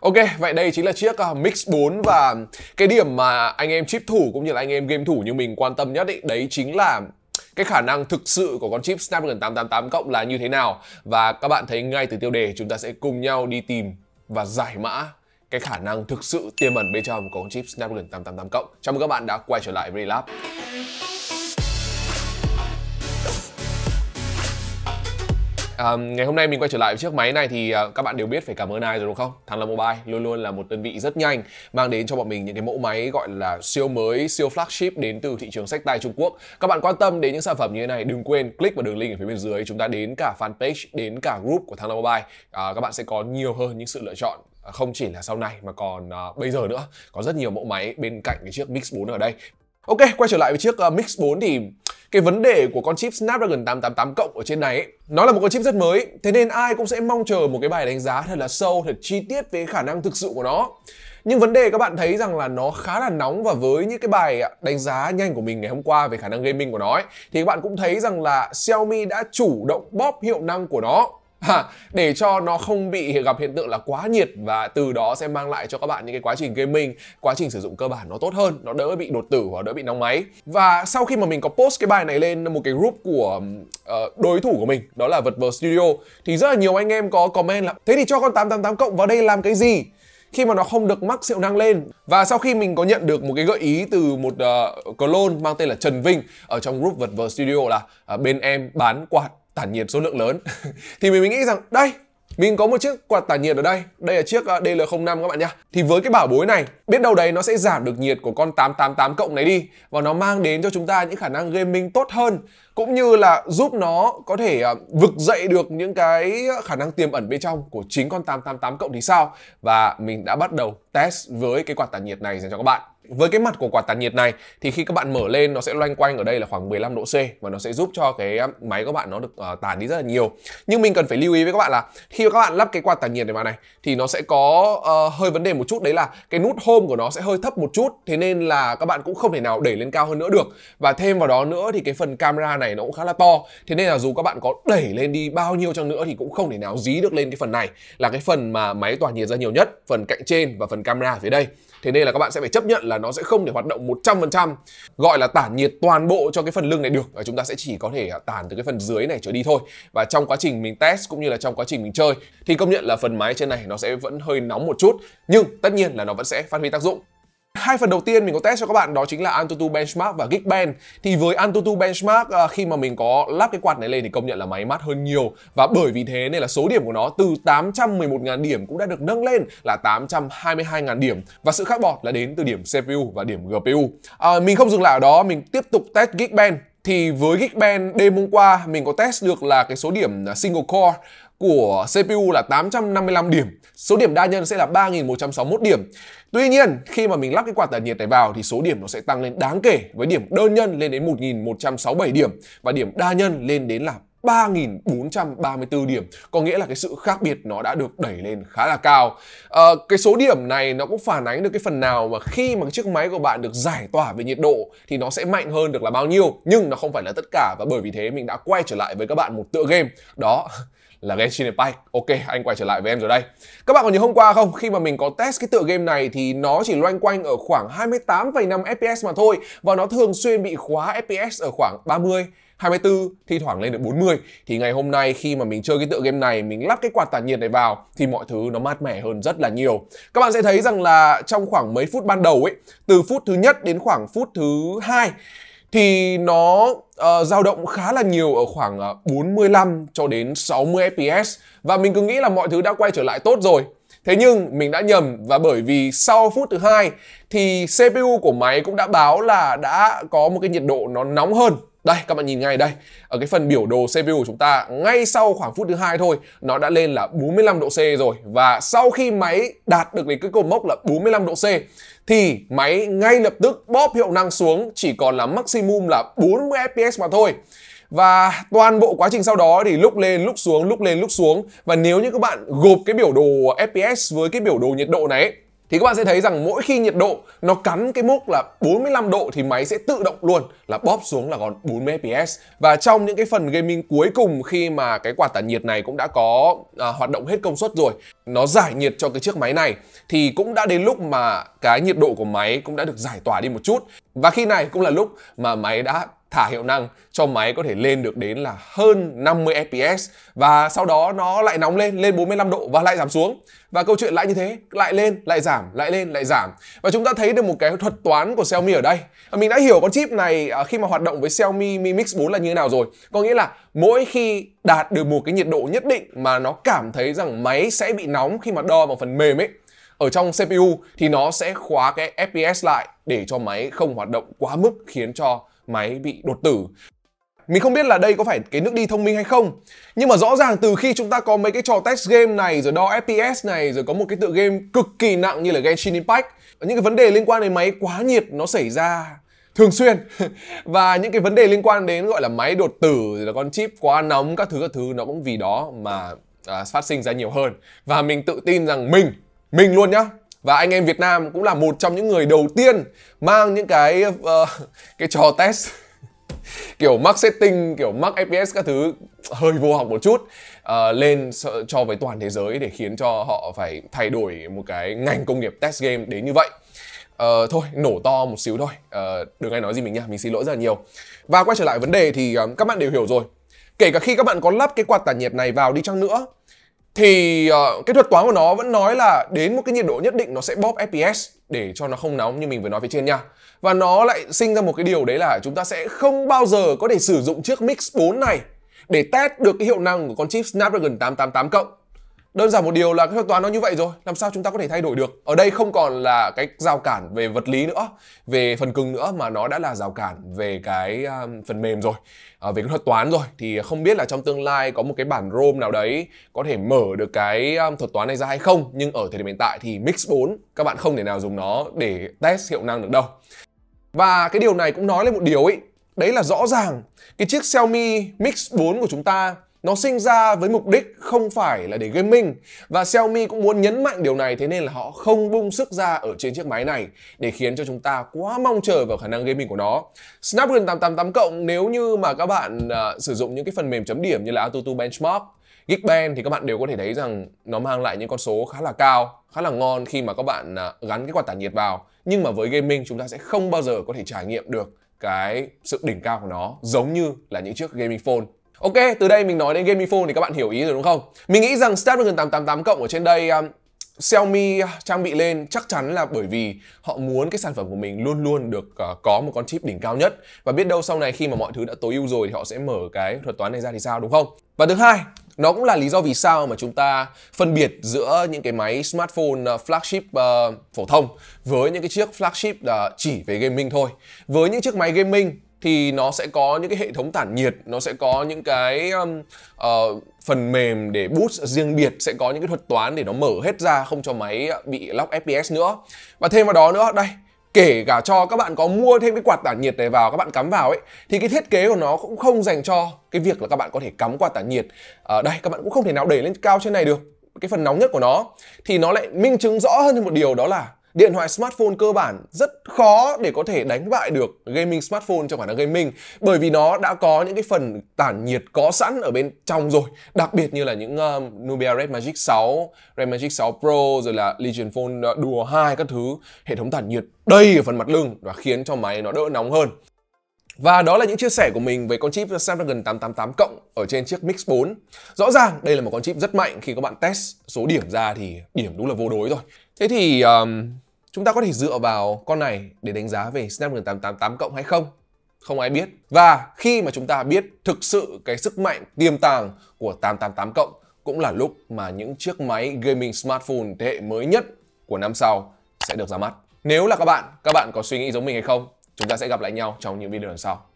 Ok, vậy đây chính là chiếc ờ, Mix 4 và cái điểm mà anh em chip thủ cũng như là anh em game thủ như mình quan tâm nhất ý, đấy chính là cái khả năng thực sự của con chip Snapdragon 888 cộng là như thế nào và các bạn thấy ngay từ tiêu đề chúng ta sẽ cùng nhau đi tìm và giải mã cái khả năng thực sự tiềm ẩn bên trong của con chip Snapdragon 888 cộng. Chào mừng các bạn đã quay trở lại với Relab. À, ngày hôm nay mình quay trở lại với chiếc máy này thì à, các bạn đều biết phải cảm ơn ai rồi đúng không? Thăng Long Mobile luôn luôn là một đơn vị rất nhanh mang đến cho bọn mình những cái mẫu máy gọi là siêu mới, siêu flagship đến từ thị trường sách tay Trung Quốc. Các bạn quan tâm đến những sản phẩm như thế này đừng quên click vào đường link ở phía bên dưới chúng ta đến cả fanpage, đến cả group của Thăng Long Mobile. Ờ, à, các bạn sẽ có nhiều hơn những sự lựa chọn ờ, không chỉ là sau này mà còn à, bây giờ nữa có rất nhiều mẫu máy bên cạnh cái chiếc Mix 4 ở đây Ok, quay trở lại với chiếc uh, Mix 4 thì cái vấn đề của con chip Snapdragon 888 cộng ở trên này nó là một con chip rất mới, thế nên ai cũng sẽ mong chờ một cái bài đánh giá thật là sâu, thật chi tiết về khả năng thực sự của nó. Nhưng vấn đề các bạn thấy rằng là nó khá là nóng và với những cái bài à, đánh giá nhanh của mình ngày hôm qua về khả năng gaming của nó ấy, thì các bạn cũng thấy rằng là Xiaomi đã chủ động bóp hiệu năng của nó ha, để cho nó không bị gặp hiện tượng là quá nhiệt và từ đó sẽ mang lại cho các bạn những cái quá trình gaming quá trình sử dụng cơ bản nó tốt hơn nó đỡ bị đột tử hoặc đỡ bị nóng máy và sau khi mà mình có post cái bài này lên một cái group của uh, đối thủ của mình đó là vật vờ studio thì rất là nhiều anh em có comment là thế thì cho con 888 cộng vào đây làm cái gì khi mà nó không được mắc siêu năng lên và sau khi mình có nhận được một cái gợi ý từ một uh, clone mang tên là Trần Vinh ở trong group vật vờ studio là uh, bên em bán quạt tản nhiệt số lượng lớn thì mình, mình nghĩ rằng đây mình có một chiếc quạt tản nhiệt ở đây đây là chiếc à, DL05 các bạn nhá thì với cái bảo bối này biết đâu đấy nó sẽ giảm được nhiệt của con 888 cộng này đi và nó mang đến cho chúng ta những khả năng gaming tốt hơn cũng như là giúp nó có thể à, vực dậy được những cái khả năng tiềm ẩn bên trong của chính con 888 cộng thì sao và mình đã bắt đầu test với cái quạt tản nhiệt này dành cho các bạn với cái mặt của quạt tản nhiệt này thì khi các bạn mở lên nó sẽ loanh quanh ở đây là khoảng 15 độ C và nó sẽ giúp cho cái um, máy của bạn nó được uh, tản đi rất là nhiều. Nhưng mình cần phải lưu ý với các bạn là khi các bạn lắp cái quạt tản nhiệt này vào này thì nó sẽ có uh, hơi vấn đề một chút đấy là cái nút home của nó sẽ hơi thấp một chút thế nên là các bạn cũng không thể nào đẩy lên cao hơn nữa được. Và thêm vào đó nữa thì cái phần camera này nó cũng khá là to. Thế nên là dù các bạn có đẩy lên đi bao nhiêu chăng nữa thì cũng không thể nào dí được lên cái phần này là cái phần mà máy tỏa nhiệt ra nhiều nhất, phần cạnh trên và phần camera ở phía đây. Thế nên là các bạn sẽ phải chấp nhận là là nó sẽ không thể hoạt động 100% gọi là tản nhiệt toàn bộ cho cái phần lưng này được và chúng ta sẽ chỉ có thể à, tản từ cái phần dưới này trở đi thôi và trong quá trình mình test cũng như là trong quá trình mình chơi thì công nhận là phần máy trên này nó sẽ vẫn hơi nóng một chút nhưng tất nhiên là nó vẫn sẽ phát huy tác dụng Hai phần đầu tiên mình có test cho các bạn đó chính là Antutu Benchmark và Geekbench. Thì với Antutu Benchmark à, khi mà mình có lắp cái quạt này lên thì công nhận là máy mát hơn nhiều và bởi vì thế nên là số điểm của nó từ 811.000 điểm cũng đã được nâng lên là 822.000 điểm và sự khác bọt là đến từ điểm CPU và điểm GPU. À, mình không dừng lại ở đó, mình tiếp tục test Geekbench thì với Geekbench đêm hôm qua mình có test được là cái số điểm à, single core của CPU là 855 điểm. Số điểm đa nhân sẽ là 3161 điểm. Tuy nhiên, khi mà mình lắp cái quạt tản nhiệt này vào thì số điểm nó sẽ tăng lên đáng kể với điểm đơn nhân lên đến 1167 điểm và điểm đa nhân lên đến là 3.434 điểm Có nghĩa là cái sự khác biệt nó đã được đẩy lên khá là cao à, Cái số điểm này nó cũng phản ánh được cái phần nào mà khi mà chiếc máy của bạn được giải tỏa về nhiệt độ Thì nó sẽ mạnh hơn được là bao nhiêu Nhưng nó không phải là tất cả và bởi vì thế mình đã quay trở lại với các bạn một tựa game Đó là Genshin Impact. Ok, anh quay trở lại với em rồi đây. Các bạn còn nhớ hôm qua không? Khi mà mình có test cái tựa game này thì nó chỉ loanh quanh ở khoảng 28,5 FPS mà thôi và nó thường xuyên bị khóa FPS ở khoảng 30 24, thi thoảng lên được 40 Thì ngày hôm nay khi mà mình chơi cái tựa game này Mình lắp cái quạt tản nhiệt này vào Thì mọi thứ nó mát mẻ hơn rất là nhiều Các bạn sẽ thấy rằng là trong khoảng mấy phút ban đầu ấy Từ phút thứ nhất đến khoảng phút thứ hai thì nó uh, dao động khá là nhiều ở khoảng uh, ờ, 45 cho đến 60 fps và mình cứ nghĩ là mọi thứ đã quay trở lại tốt rồi. Thế nhưng mình đã nhầm và bởi vì sau phút thứ hai thì CPU của máy cũng đã báo là đã có một cái nhiệt độ nó nóng hơn đây, các bạn nhìn ngay đây. Ở cái phần biểu đồ CPU của chúng ta, ngay sau khoảng phút thứ hai thôi, nó đã lên là 45 độ C rồi. Và sau khi máy đạt được đến cái cột mốc là 45 độ C, thì máy ngay lập tức bóp hiệu năng xuống chỉ còn là maximum là 40 FPS mà thôi. Và toàn bộ quá trình sau đó thì lúc lên lúc xuống, lúc lên lúc xuống. Và nếu như các bạn gộp cái biểu đồ FPS với cái biểu đồ nhiệt độ này thì các bạn sẽ thấy rằng mỗi khi nhiệt độ nó cắn cái mốc là 45 độ thì máy sẽ tự động luôn là bóp xuống là còn 40 fps và trong những cái phần gaming cuối cùng khi mà cái quạt tản nhiệt này cũng đã có à, hoạt động hết công suất rồi nó giải nhiệt cho cái chiếc máy này thì cũng đã đến lúc mà cái nhiệt độ của máy cũng đã được giải tỏa đi một chút và khi này cũng là lúc mà máy đã thả hiệu năng cho máy có thể lên được đến là hơn 50 fps và sau đó nó lại nóng lên lên 45 độ và lại giảm xuống và câu chuyện lại như thế lại lên lại giảm lại lên lại giảm và chúng ta thấy được một cái thuật toán của Xiaomi ở đây à, mình đã hiểu con chip này à, khi mà hoạt động với Xiaomi Mi Mix 4 là như thế nào rồi có nghĩa là mỗi khi đạt được một cái nhiệt độ nhất định mà nó cảm thấy rằng máy sẽ bị nóng khi mà đo vào phần mềm ấy ở trong CPU thì nó sẽ khóa cái FPS lại để cho máy không hoạt động quá mức khiến cho máy bị đột tử mình không biết là đây có phải cái nước đi thông minh hay không nhưng mà rõ ràng từ khi chúng ta có mấy cái trò test game này rồi đo fps này rồi có một cái tựa game cực kỳ nặng như là genshin impact những cái vấn đề liên quan đến máy quá nhiệt nó xảy ra thường xuyên và những cái vấn đề liên quan đến gọi là máy đột tử rồi là con chip quá nóng các thứ các thứ nó cũng vì đó mà à, phát sinh ra nhiều hơn và mình tự tin rằng mình mình luôn nhá và anh em Việt Nam cũng là một trong những người đầu tiên mang những cái uh, cái trò test kiểu mắc setting kiểu mắc fps các thứ hơi vô học một chút uh, lên cho với toàn thế giới để khiến cho họ phải thay đổi một cái ngành công nghiệp test game đến như vậy uh, thôi nổ to một xíu thôi uh, đừng ai nói gì mình nha mình xin lỗi rất là nhiều và quay trở lại vấn đề thì uh, các bạn đều hiểu rồi kể cả khi các bạn có lắp cái quạt tản nhiệt này vào đi chăng nữa thì uh, cái thuật toán của nó vẫn nói là đến một cái nhiệt độ nhất định nó sẽ bóp FPS để cho nó không nóng như mình vừa nói phía trên nha. Và nó lại sinh ra một cái điều đấy là chúng ta sẽ không bao giờ có thể sử dụng chiếc Mix 4 này để test được cái hiệu năng của con chip Snapdragon 888 cộng đơn giản một điều là cái thuật toán nó như vậy rồi làm sao chúng ta có thể thay đổi được ở đây không còn là cái rào cản về vật lý nữa về phần cứng nữa mà nó đã là rào cản về cái um, phần mềm rồi à, về cái thuật toán rồi thì không biết là trong tương lai có một cái bản rom nào đấy có thể mở được cái um, thuật toán này ra hay không nhưng ở thời điểm hiện tại thì mix 4 các bạn không thể nào dùng nó để test hiệu năng được đâu và cái điều này cũng nói lên một điều ấy đấy là rõ ràng cái chiếc Xiaomi Mix 4 của chúng ta nó sinh ra với mục đích không phải là để gaming và Xiaomi cũng muốn nhấn mạnh điều này thế nên là họ không bung sức ra ở trên chiếc máy này để khiến cho chúng ta quá mong chờ vào khả năng gaming của nó. Snapdragon 888 cộng nếu như mà các bạn uh, sử dụng những cái phần mềm chấm điểm như là AutoTu Benchmark Geekbench thì các bạn đều có thể thấy rằng nó mang lại những con số khá là cao, khá là ngon khi mà các bạn à, gắn cái quạt tản nhiệt vào. Nhưng mà với gaming chúng ta sẽ không bao giờ có thể trải nghiệm được cái sự đỉnh cao của nó giống như là những chiếc gaming phone Ok, từ đây mình nói đến Game Info thì các bạn hiểu ý rồi đúng không? Mình nghĩ rằng Snapdragon 888 cộng ở trên đây um, Xiaomi uh, trang bị lên chắc chắn là bởi vì họ muốn cái sản phẩm của mình luôn luôn được uh, có một con chip đỉnh cao nhất và biết đâu sau này khi mà mọi thứ đã tối ưu rồi thì họ sẽ mở cái thuật toán này ra thì sao đúng không? Và thứ hai, nó cũng là lý do vì sao mà chúng ta phân biệt giữa những cái máy smartphone ờ, flagship uh, phổ thông với những cái chiếc flagship uh, chỉ về gaming thôi. Với những chiếc máy gaming thì nó sẽ có những cái hệ thống tản nhiệt nó sẽ có những cái um, uh, phần mềm để boost riêng biệt sẽ có những cái thuật toán để nó mở hết ra không cho máy bị lock fps nữa và thêm vào đó nữa đây kể cả cho các bạn có mua thêm cái quạt tản nhiệt này vào các bạn cắm vào ấy thì cái thiết kế của nó cũng không dành cho cái việc là các bạn có thể cắm quạt tản nhiệt ở ờ, à, đây các bạn cũng không thể nào đẩy lên cao trên này được cái phần nóng nhất của nó thì nó lại minh chứng rõ hơn một điều đó là điện thoại smartphone cơ bản rất khó để có thể đánh bại được gaming smartphone trong khả năng gaming bởi vì nó đã có những cái phần tản nhiệt có sẵn ở bên trong rồi đặc biệt như là những um, Nubia Red Magic 6, Red Magic 6 Pro rồi là Legion Phone uh, Duo 2 các thứ hệ thống tản nhiệt đầy ở phần mặt lưng và khiến cho máy nó đỡ nóng hơn và đó là những chia sẻ của mình về con chip Snapdragon 888 cộng ở trên chiếc Mix 4. Rõ ràng đây là một con chip rất mạnh khi các bạn test số điểm ra thì điểm đúng là vô đối rồi. Thế thì um, Chúng ta có thể dựa vào con này để đánh giá về Snapdragon 888 cộng hay không? Không ai biết. Và khi mà chúng ta biết thực sự cái sức mạnh tiềm tàng của 888 cộng cũng là lúc mà những chiếc máy gaming smartphone thế hệ mới nhất của năm sau sẽ được ra mắt. Nếu là các bạn, các bạn có suy nghĩ giống mình hay không? Chúng ta sẽ gặp lại nhau trong những video lần sau.